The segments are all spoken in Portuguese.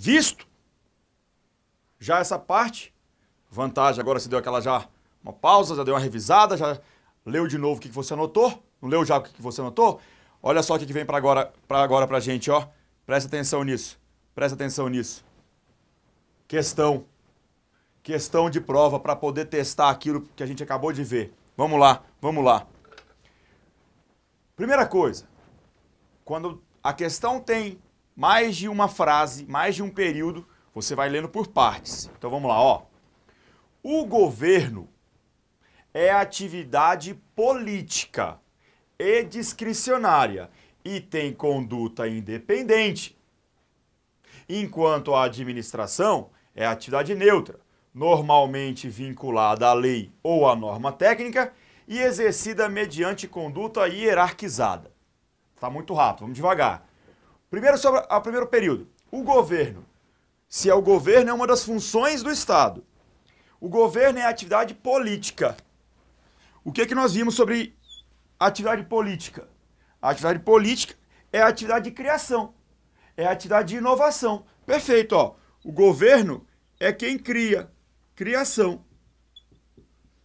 visto já essa parte. Vantagem, agora se deu aquela já uma pausa, já deu uma revisada, já leu de novo o que você anotou. Não leu já o que você anotou? Olha só o que vem para agora para agora pra gente, ó. Presta atenção nisso. Presta atenção nisso. Questão. Questão de prova para poder testar aquilo que a gente acabou de ver. Vamos lá, vamos lá. Primeira coisa, quando a questão tem mais de uma frase, mais de um período, você vai lendo por partes. Então vamos lá, ó. O governo é atividade política e discricionária e tem conduta independente. Enquanto a administração é atividade neutra, normalmente vinculada à lei ou à norma técnica e exercida mediante conduta hierarquizada. Está muito rápido, vamos devagar. Primeiro sobre o primeiro período. O governo. Se é o governo, é uma das funções do Estado. O governo é a atividade política. O que, é que nós vimos sobre atividade política? A atividade política é a atividade de criação, é a atividade de inovação. Perfeito, ó. O governo é quem cria. Criação.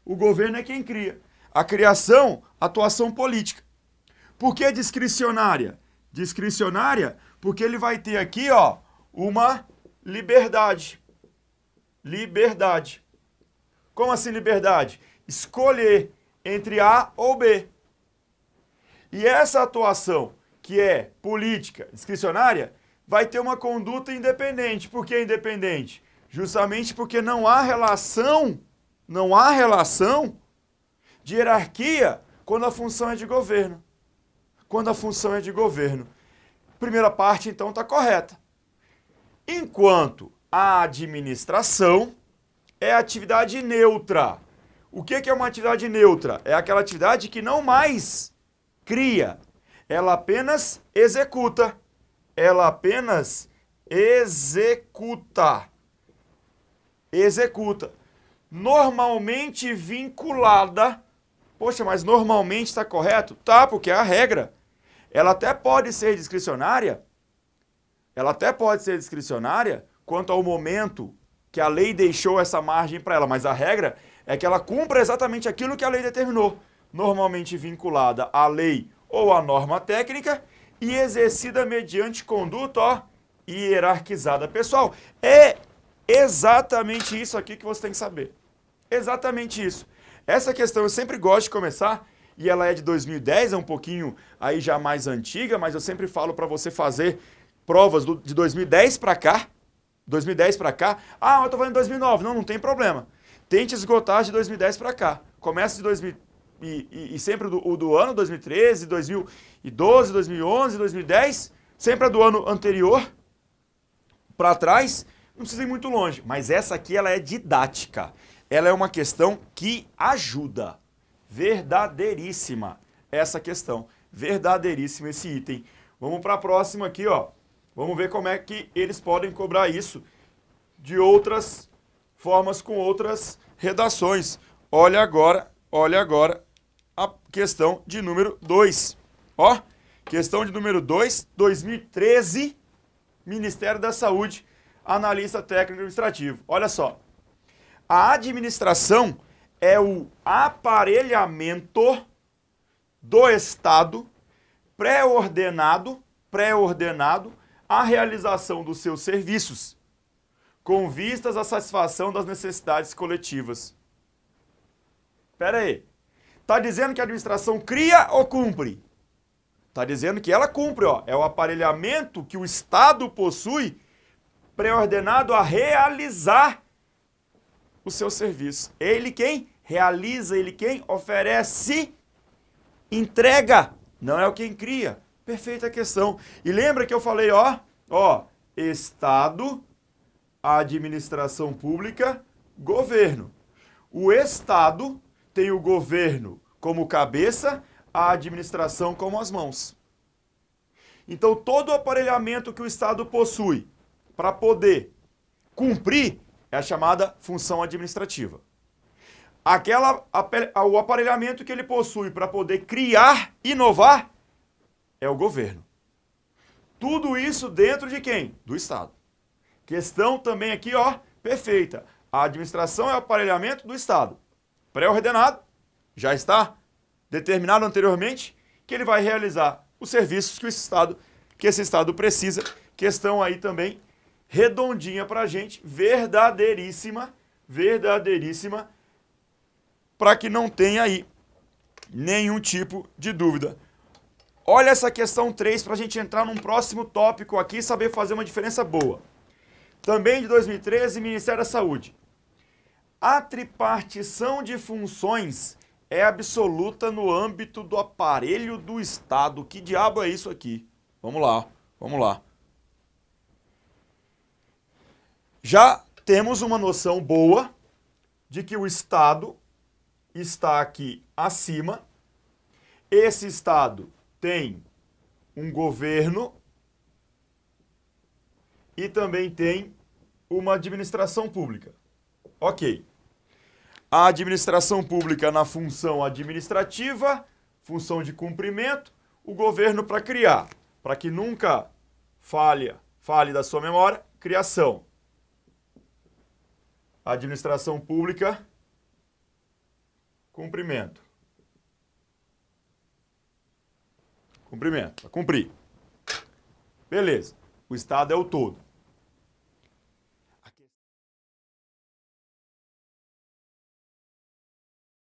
O governo é quem cria. A criação, atuação política. Por que discricionária? discricionária, porque ele vai ter aqui, ó, uma liberdade. Liberdade. Como assim liberdade? Escolher entre A ou B. E essa atuação, que é política, discricionária, vai ter uma conduta independente. Por que independente? Justamente porque não há relação, não há relação de hierarquia quando a função é de governo quando a função é de governo. Primeira parte, então, está correta. Enquanto a administração é atividade neutra. O que, é uma atividade neutra? É aquela atividade que não mais cria, ela apenas executa. Ela apenas executa. Executa. Normalmente vinculada. Poxa, mas normalmente está correto? Tá, porque é a regra. Ela até pode ser discricionária, ela até pode ser discricionária quanto ao momento que a lei deixou essa margem para ela, mas a regra é que ela cumpra exatamente aquilo que a lei determinou, normalmente vinculada à lei ou à norma técnica e exercida mediante conduta ó, hierarquizada. Pessoal, é exatamente isso aqui que você tem que saber. Exatamente isso. Essa questão eu sempre gosto de começar e ela é de 2010, é um pouquinho aí já mais antiga, mas eu sempre falo para você fazer provas do, de 2010 para cá. 2010 para cá. Ah, eu estou fazendo 2009. Não, não tem problema. Tente esgotar de 2010 para cá. Começa de 2000 e, e, e sempre do, o do ano 2013, 2012, 2011, 2010, sempre a do ano anterior para trás. Não precisa ir muito longe, mas essa aqui ela é didática. Ela é uma questão que ajuda. Verdadeiríssima essa questão. Verdadeiríssimo esse item. Vamos para a próxima aqui, ó. Vamos ver como é que eles podem cobrar isso de outras formas com outras redações. Olha agora, olha agora a questão de número 2. Ó, questão de número 2, 2013, Ministério da Saúde, analista técnico administrativo. Olha só. A administração é o aparelhamento do Estado pré-ordenado, pré-ordenado à realização dos seus serviços, com vistas à satisfação das necessidades coletivas. Pera aí. Tá dizendo que a administração cria ou cumpre? Tá dizendo que ela cumpre, ó. É o aparelhamento que o Estado possui pré-ordenado a realizar o seu serviço. Ele quem Realiza ele quem? Oferece, entrega. Não é o quem cria. Perfeita questão. E lembra que eu falei, ó, ó, Estado, administração pública, governo. O Estado tem o governo como cabeça, a administração como as mãos. Então, todo o aparelhamento que o Estado possui para poder cumprir é a chamada função administrativa aquela, o aparelhamento que ele possui para poder criar, inovar, é o governo. Tudo isso dentro de quem? Do Estado. Questão também aqui, ó, perfeita. A administração é o aparelhamento do Estado. Pré-ordenado, já está determinado anteriormente que ele vai realizar os serviços que, o Estado, que esse Estado precisa. Questão aí também redondinha para a gente, verdadeiríssima, verdadeiríssima para que não tenha aí nenhum tipo de dúvida. Olha essa questão 3 para a gente entrar num próximo tópico aqui e saber fazer uma diferença boa. Também de 2013, Ministério da Saúde. A tripartição de funções é absoluta no âmbito do aparelho do Estado. Que diabo é isso aqui? Vamos lá, vamos lá. Já temos uma noção boa de que o Estado está aqui acima. Esse estado tem um governo e também tem uma administração pública. Ok. A administração pública na função administrativa, função de cumprimento, o governo para criar, para que nunca falha, fale da sua memória, criação. A administração pública Cumprimento. Cumprimento, para cumprir. Beleza. O Estado é o todo.